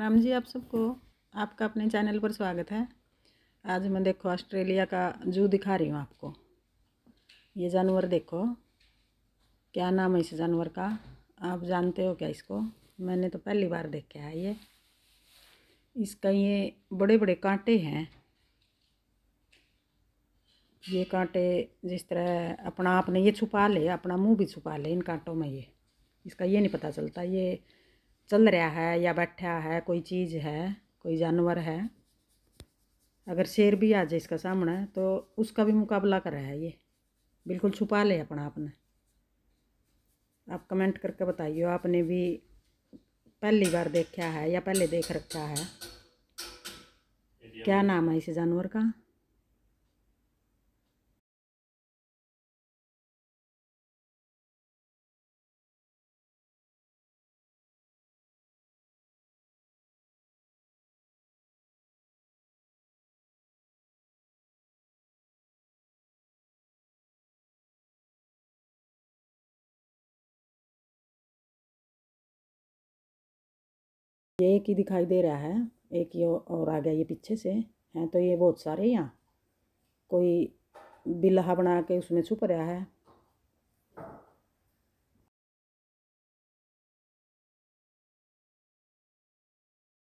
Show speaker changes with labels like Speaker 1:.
Speaker 1: राम जी आप सबको आपका अपने चैनल पर स्वागत है आज मैं देखो ऑस्ट्रेलिया का जू दिखा रही हूँ आपको ये जानवर देखो क्या नाम है इस जानवर का आप जानते हो क्या इसको मैंने तो पहली बार देखा है ये इसका ये बड़े बड़े कांटे हैं ये कांटे जिस तरह अपना आपने ये छुपा ले अपना मुंह भी छुपा ले इन कांटों में ये इसका ये नहीं पता चलता ये चल रहा है या बैठा है कोई चीज़ है कोई जानवर है अगर शेर भी आ जाए इसका सामना तो उसका भी मुकाबला कर रहा है ये बिल्कुल छुपा ले अपना आपने आप कमेंट करके बताइए आपने भी पहली बार देखा है या पहले देख रखा है क्या नाम है इस जानवर का ये एक ही दिखाई दे रहा है एक ही और आ गया ये पीछे से हैं तो ये बहुत सारे यहाँ कोई बिल्हा बना के उसमें छुप रहा है